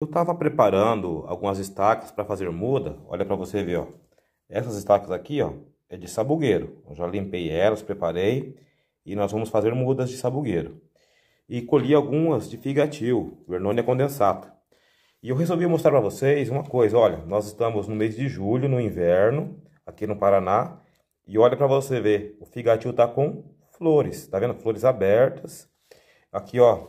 Eu estava preparando algumas estacas para fazer muda. Olha para você ver, ó. Essas estacas aqui, ó, é de sabugueiro. Eu já limpei elas, preparei e nós vamos fazer mudas de sabugueiro. E colhi algumas de figatil, vernônia condensata. E eu resolvi mostrar para vocês uma coisa, olha, nós estamos no mês de julho, no inverno, aqui no Paraná, e olha para você ver, o figatil está com flores, Está vendo? Flores abertas. Aqui, ó,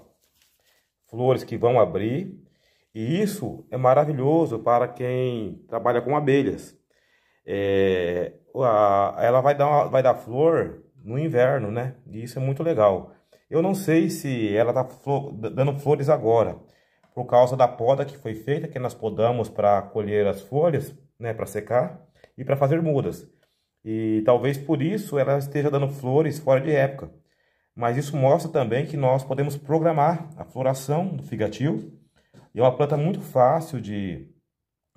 flores que vão abrir e isso é maravilhoso para quem trabalha com abelhas. É, a, ela vai dar, vai dar flor no inverno, né? E isso é muito legal. Eu não sei se ela está flor, dando flores agora, por causa da poda que foi feita, que nós podamos para colher as folhas, né? Para secar e para fazer mudas. E talvez por isso ela esteja dando flores fora de época. Mas isso mostra também que nós podemos programar a floração do figativo e é uma planta muito fácil de,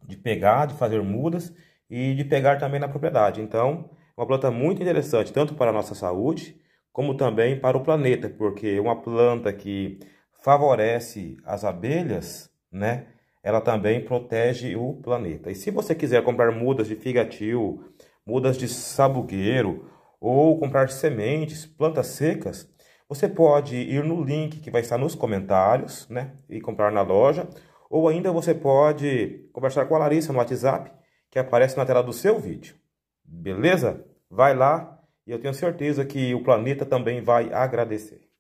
de pegar, de fazer mudas e de pegar também na propriedade. Então, é uma planta muito interessante, tanto para a nossa saúde, como também para o planeta, porque uma planta que favorece as abelhas, né? Ela também protege o planeta. E se você quiser comprar mudas de figatil, mudas de sabugueiro ou comprar sementes, plantas secas, você pode ir no link que vai estar nos comentários, né? E comprar na loja. Ou ainda você pode conversar com a Larissa no WhatsApp, que aparece na tela do seu vídeo. Beleza? Vai lá e eu tenho certeza que o planeta também vai agradecer.